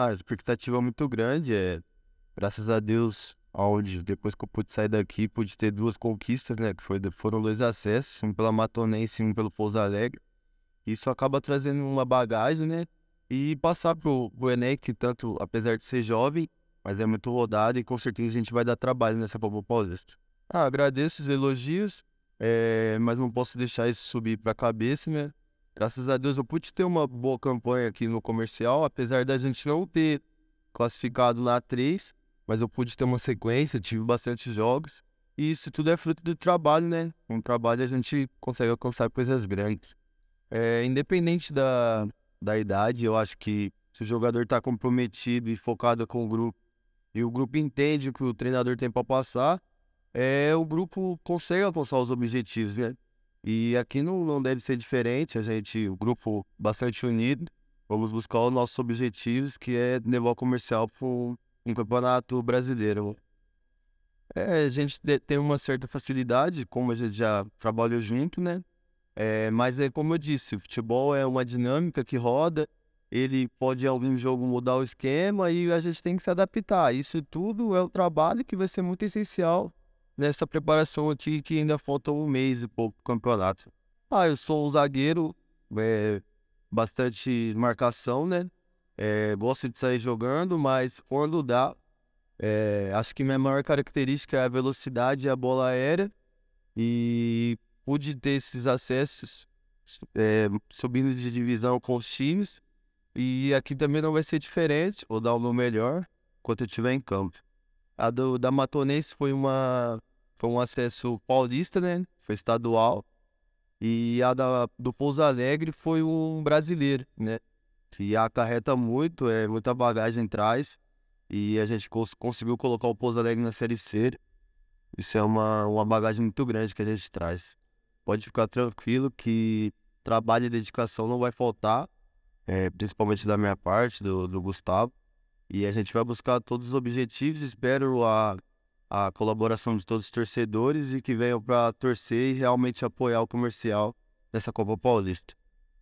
A expectativa é muito grande. É, graças a Deus, onde depois que eu pude sair daqui, pude ter duas conquistas, né? Que foi, foram dois acessos, um pela Matonense e um pelo Pouso Alegre. Isso acaba trazendo uma bagagem, né? E passar pro, pro Enem, que tanto, apesar de ser jovem, mas é muito rodado e com certeza a gente vai dar trabalho nessa Povo Paulista. Ah, agradeço os elogios, é, mas não posso deixar isso subir para a cabeça, né? Graças a Deus eu pude ter uma boa campanha aqui no comercial, apesar da gente não ter classificado na três, mas eu pude ter uma sequência, tive bastante jogos. E isso tudo é fruto do trabalho, né? Com um trabalho a gente consegue alcançar coisas grandes. É, independente da, da idade, eu acho que se o jogador está comprometido e focado com o grupo, e o grupo entende o que o treinador tem para passar, é, o grupo consegue alcançar os objetivos, né? E aqui não, não deve ser diferente, a gente, o grupo bastante unido, vamos buscar os nossos objetivos, que é levar o comercial para um campeonato brasileiro. É, a gente tem uma certa facilidade, como a gente já trabalha junto, né? É, mas é como eu disse, o futebol é uma dinâmica que roda, ele pode em algum jogo mudar o esquema e a gente tem que se adaptar. Isso tudo é o trabalho que vai ser muito essencial nessa preparação aqui que ainda falta um mês e pouco campeonato. Ah, eu sou um zagueiro, é, bastante marcação, né? É, gosto de sair jogando, mas quando dá, é, acho que minha maior característica é a velocidade e a bola aérea. E pude ter esses acessos é, subindo de divisão com os times. E aqui também não vai ser diferente. Vou dar o meu melhor quando eu estiver em campo. A do, da Matonense foi uma foi um acesso paulista, né? Foi estadual. E a da, do Pouso Alegre foi um brasileiro, né? Que acarreta muito, é muita bagagem traz. E a gente cons conseguiu colocar o Pouso Alegre na Série C. Isso é uma, uma bagagem muito grande que a gente traz. Pode ficar tranquilo que trabalho e dedicação não vai faltar, é, principalmente da minha parte, do, do Gustavo. E a gente vai buscar todos os objetivos. Espero a a colaboração de todos os torcedores e que venham para torcer e realmente apoiar o comercial dessa Copa Paulista.